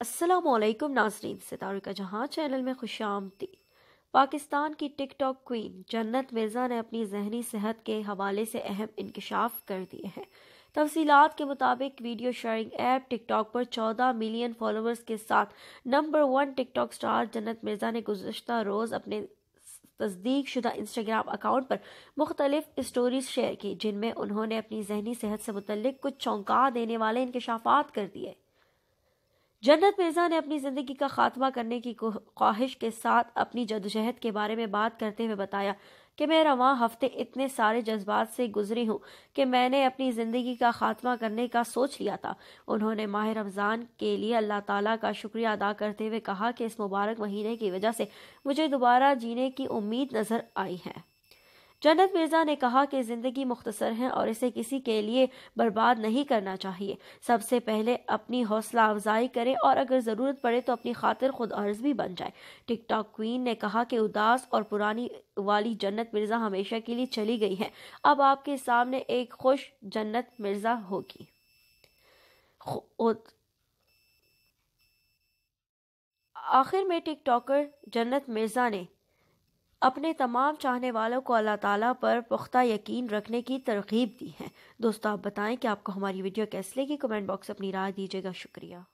असलकम नाजरीन सितारों जहाँ चैनल में खुश आमदी पाकिस्तान की टिकटॉक क्वीन जन्नत मिर्ज़ा ने अपनी जहनी सेहत के हवाले से अहम इंकशाफ कर दिए हैं तफसीलात के मुताबिक वीडियो शेयरिंग ऐप टिकटॉक पर 14 मिलियन फॉलोअर्स के साथ नंबर वन टिकटॉक स्टार जन्नत मिर्ज़ा ने गुजशत रोज़ अपने तस्दीक शुदा इंस्टाग्राम अकाउंट पर मुख्तलिफ स्टोरीज शेयर की जिनमें उन्होंने अपनी जहनी सेहत से मुतल कुछ चौंका देने वाले इंकशाफात कर दिए जन्नत मिर्ज़ा ने अपनी ज़िंदगी का खात्मा करने की ख्वाहिश के साथ अपनी जदोजहद के बारे में बात करते हुए बताया कि मैं रवा हफ्ते इतने सारे जज्बात से गुजरी हूँ कि मैंने अपनी ज़िंदगी का खात्मा करने का सोच लिया था उन्होंने माह रमज़ान के लिए अल्लाह ताला का शुक्रिया अदा करते हुए कहा कि इस मुबारक महीने की वजह से मुझे दोबारा जीने की उम्मीद नज़र आई है जन्नत मिर्ज़ा ने कहा कि ज़िंदगी मुख्तसर है और इसे किसी के लिए बर्बाद नहीं करना चाहिए सबसे पहले अपनी हौसला अफजाई करें और अगर ज़रूरत पड़े तो अपनी खातिर खुद अर्ज भी बन जाए टिकटॉक क्वीन ने कहा कि उदास और पुरानी वाली जन्नत मिर्ज़ा हमेशा के लिए चली गई है अब आपके सामने एक खुश जन्नत मिर्ज़ा होगी आखिर में टिकटॉकर जन्नत मिर्ज़ा ने अपने तमाम चाहने वालों को अल्लाह ताला पर पुख्ता यकीन रखने की तरकीब दी है दोस्तों आप बताएं कि आपको हमारी वीडियो कैसी लगी कमेंट बॉक्स अपनी राय दीजिएगा शुक्रिया